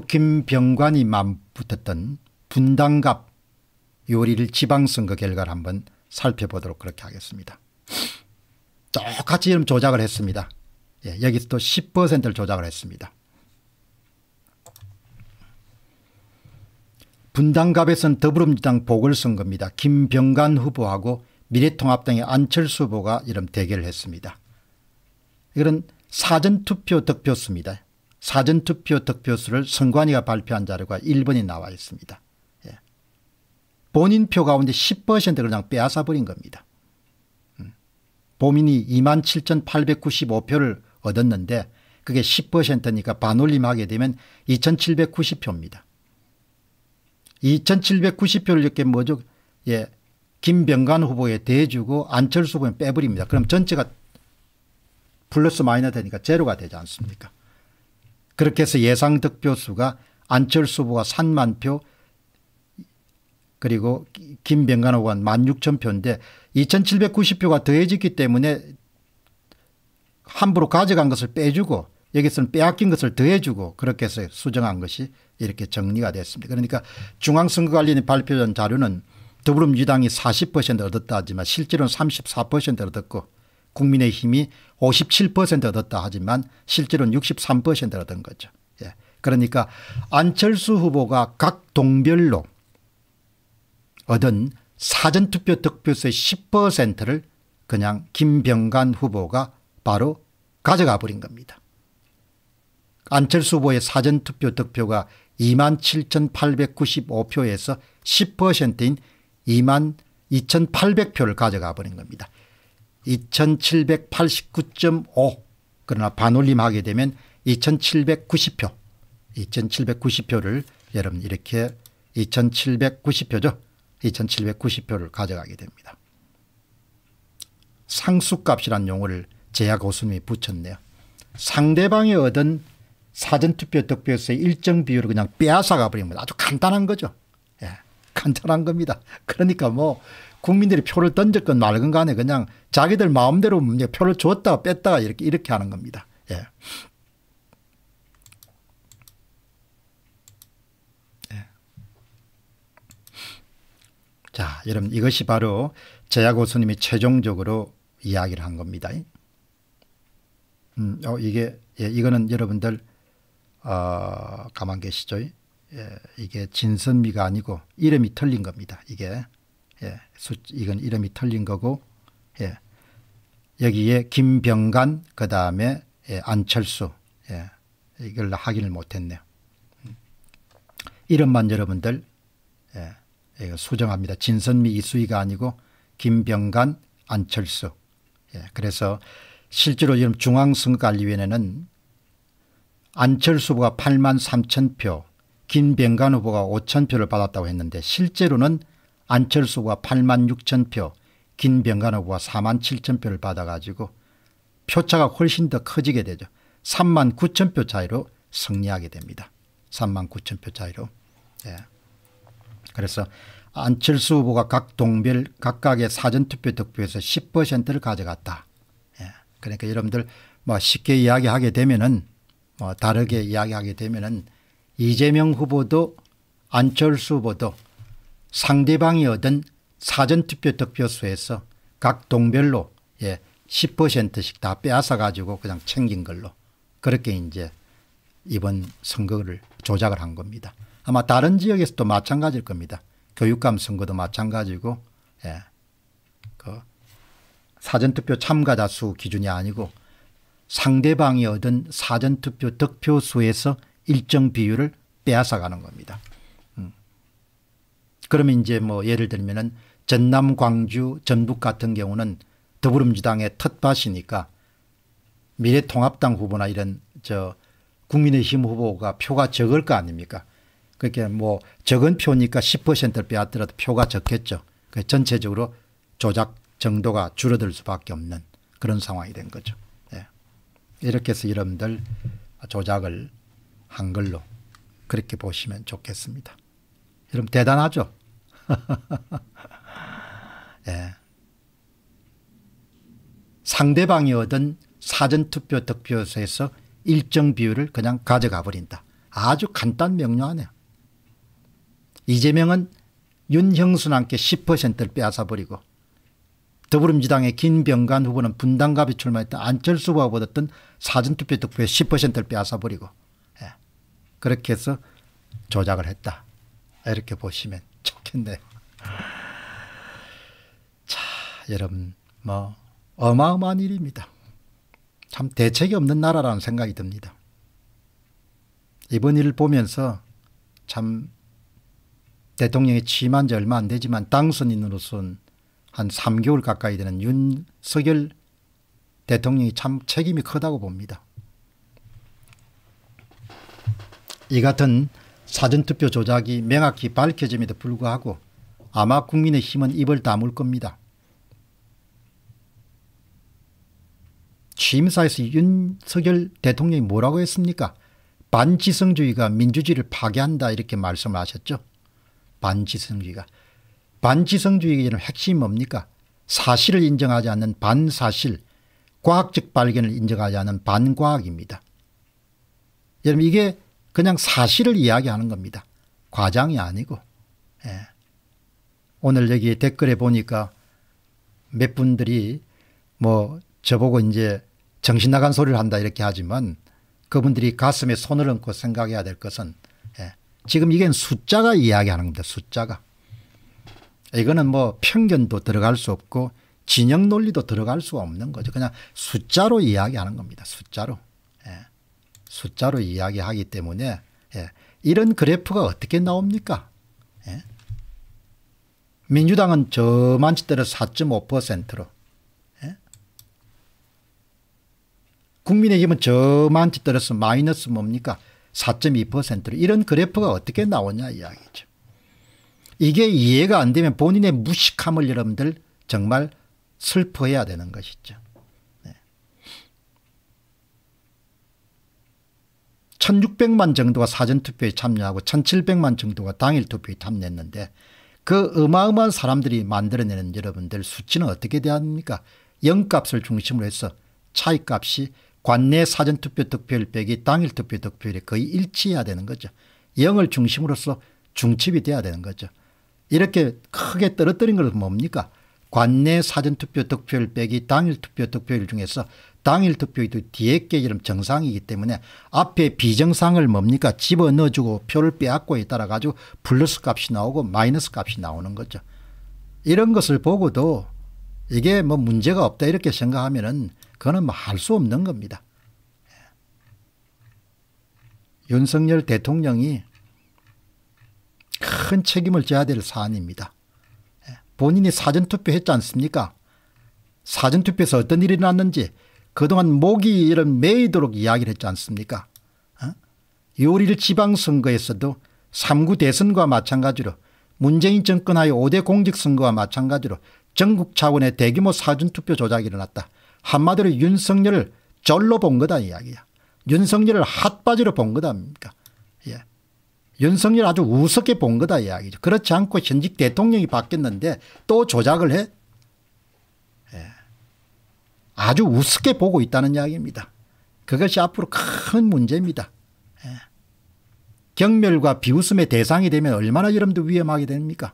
김병관이 맘붙었던 분당갑 요리를 지방선거 결과를 한번 살펴보도록 그렇게 하겠습니다. 똑같이 이름 조작을 했습니다. 예, 여기서 또 10%를 조작을 했습니다. 분당갑에선 더불어민주당 보궐선거입니다. 김병관 후보하고 미래통합당의 안철수 후보가 이름 대결을 했습니다. 이건 사전투표 득표수입니다. 사전투표 득표수를 선관위가 발표한 자료가 1번이 나와 있습니다. 예. 본인 표 가운데 10% 그냥 빼앗아버린 겁니다. 보민이 음. 27,895표를 얻었는데 그게 10%니까 반올림하게 되면 2,790표입니다. 2,790표를 이렇게 뭐죠? 예. 김병관 후보에 대주고 안철수 후보에 빼버립니다. 그럼 전체가 플러스 마이너 되니까 제로가 되지 않습니까? 그렇게 해서 예상 득표수가 안철수 후보가 3만 표 그리고 김병관 후보가 1만 6천 표인데 2790표가 더해졌기 때문에 함부로 가져간 것을 빼주고 여기서는 빼앗긴 것을 더해주고 그렇게 해서 수정한 것이 이렇게 정리가 됐습니다. 그러니까 중앙선거관리위 발표한 자료는 더불어민주당이 40% 얻었다 하지만 실제로는 34% 얻었고 국민의힘이 57% 얻었다 하지만 실제로는 63%를 얻은 거죠. 예. 그러니까 안철수 후보가 각 동별로 얻은 사전투표 득표수의 10%를 그냥 김병관 후보가 바로 가져가 버린 겁니다. 안철수 후보의 사전투표 득표가 27,895표에서 10%인 22,800표를 가져가 버린 겁니다. 2789.5 그러나 반올림하게 되면 2790표 2790표를 여러분 이렇게 2790표죠. 2790표를 가져가게 됩니다. 상수값이란 용어를 제약 고수님이 붙였네요. 상대방이 얻은 사전투표 득표에서 일정 비율을 그냥 빼앗아가 버립니다. 아주 간단한 거죠. 예, 간단한 겁니다. 그러니까 뭐 국민들이 표를 던졌건 말건 간에 그냥 자기들 마음대로 표를 줬다 뺐다 이렇게 이렇게 하는 겁니다. 예. 예. 자, 여러분 이것이 바로 제야 고수님이 최종적으로 이야기를 한 겁니다. 음, 어, 이게 예, 이거는 여러분들 어, 가만 계시죠? 예, 이게 진선미가 아니고 이름이 틀린 겁니다. 이게 예, 이건 이름이 틀린 거고 예, 여기에 김병관그 다음에 예, 안철수 예, 이걸 확인을 못했네요. 이름만 여러분들 예, 예, 수정합니다. 진선미 이수희가 아니고 김병관 안철수 예, 그래서 실제로 지금 중앙선거관리위원회는 안철수 후보가 8만 3천 표, 김병관 후보가 5천 표를 받았다고 했는데 실제로는 안철수가 8만 6천 표, 김병관 후보가 4만 7천 표를 받아가지고 표차가 훨씬 더 커지게 되죠. 3만 9천 표 차이로 승리하게 됩니다. 3만 9천 표 차이로. 예. 그래서 안철수 후보가 각 동별 각각의 사전투표 득표에서 10%를 가져갔다. 예. 그러니까 여러분들 뭐 쉽게 이야기하게 되면은 뭐 다르게 이야기하게 되면은 이재명 후보도 안철수 후보도 상대방이 얻은 사전투표 득표수에서 각 동별로 예, 10%씩 다 빼앗아 가지고 그냥 챙긴 걸로 그렇게 이제 이번 선거를 조작을 한 겁니다. 아마 다른 지역에서도 마찬가지일 겁니다. 교육감 선거도 마찬가지고 예, 그 사전투표 참가자 수 기준이 아니고 상대방이 얻은 사전투표 득표수에서 일정 비율을 빼앗아가는 겁니다. 그러면 이제 뭐 예를 들면은 전남 광주 전북 같은 경우는 더불어민주당의 텃밭이니까 미래통합당 후보나 이런 저 국민의힘 후보가 표가 적을 거 아닙니까 그렇게뭐 그러니까 적은 표니까 10%를 빼앗더라도 표가 적겠죠 그 전체적으로 조작 정도가 줄어들 수밖에 없는 그런 상황이 된 거죠 예. 이렇게 해서 여러분들 조작을 한 걸로 그렇게 보시면 좋겠습니다 여러분 대단하죠 예. 상대방이 얻은 사전투표 득표수에서 일정 비율을 그냥 가져가 버린다. 아주 간단 명료하네요. 이재명은 윤형순한테 10%를 빼앗아버리고 더불어민주당의 김병관 후보는 분당갑이 출마했던 안철수 후보가 얻었던 사전투표 득표의 10%를 빼앗아버리고 예. 그렇게 해서 조작을 했다. 이렇게 보시면 텐데. 자, 여러분, 뭐 어마어마한 일입니다. 참 대책이 없는 나라라는 생각이 듭니다. 이번 일을 보면서 참 대통령이 취임한 지 얼마 안 되지만 당선인으로서는 한 3개월 가까이 되는 윤석열 대통령이 참 책임이 크다고 봅니다. 이 같은 사전투표 조작이 명확히 밝혀짐에도 불구하고 아마 국민의힘은 입을 다물 겁니다. 취임사에서 윤석열 대통령이 뭐라고 했습니까? 반지성주의가 민주주의를 파괴한다 이렇게 말씀을 하셨죠. 반지성주의가. 반지성주의의 핵심이 뭡니까? 사실을 인정하지 않는 반사실, 과학적 발견을 인정하지 않는 반과학입니다. 여러분 이게 그냥 사실을 이야기하는 겁니다. 과장이 아니고. 예. 오늘 여기 댓글에 보니까 몇 분들이 뭐 저보고 이제 정신 나간 소리를 한다 이렇게 하지만 그분들이 가슴에 손을 얹고 생각해야 될 것은 예. 지금 이건 숫자가 이야기하는 겁니다. 숫자가. 이거는 뭐 편견도 들어갈 수 없고 진영 논리도 들어갈 수가 없는 거죠. 그냥 숫자로 이야기하는 겁니다. 숫자로. 예. 숫자로 이야기하기 때문에 예, 이런 그래프가 어떻게 나옵니까? 예? 민주당은 저만치대로 4.5%로 예? 국민의힘은 저만치대로서 마이너스 뭡니까? 4.2%로 이런 그래프가 어떻게 나오냐 이야기죠. 이게 이해가 안 되면 본인의 무식함을 여러분들 정말 슬퍼해야 되는 것이죠. 1600만 정도가 사전투표에 참여하고 1700만 정도가 당일투표에 참여했는데 그 어마어마한 사람들이 만들어내는 여러분들 수치는 어떻게 대합니까 0값을 중심으로 해서 차이값이 관내 사전투표 득표율 빼기 당일투표 득표율에 거의 일치해야 되는 거죠. 0을 중심으로써중첩이 돼야 되는 거죠. 이렇게 크게 떨어뜨린 것은 뭡니까 관내 사전투표 득표율 빼기 당일투표 득표율 중에서 당일 투표도 뒤에 게 이름 정상이기 때문에 앞에 비정상을 뭡니까 집어넣어주고 표를 빼앗고에 따라 가지고 플러스 값이 나오고 마이너스 값이 나오는 거죠. 이런 것을 보고도 이게 뭐 문제가 없다 이렇게 생각하면 은 그거는 뭐할수 없는 겁니다. 윤석열 대통령이 큰 책임을 져야 될 사안입니다. 본인이 사전투표 했지 않습니까? 사전투표에서 어떤 일이 났는지 그동안 모기를 매이도록 이야기를 했지 않습니까? 어? 6월 1 지방선거에서도 3구 대선과 마찬가지로 문재인 정권하에 5대 공직선거와 마찬가지로 전국 차원의 대규모 사전투표 조작이 일어났다. 한마디로 윤석열을 절로 본 거다 이야기야. 윤석열을 핫바지로 본 거다 아닙니까? 예. 윤석열 아주 우습게 본 거다 이야기죠. 그렇지 않고 현직 대통령이 바뀌었는데 또 조작을 해? 아주 우습게 보고 있다는 이야기입니다. 그것이 앞으로 큰 문제입니다. 예. 경멸과 비웃음의 대상이 되면 얼마나 여러분들 위험하게 됩니까?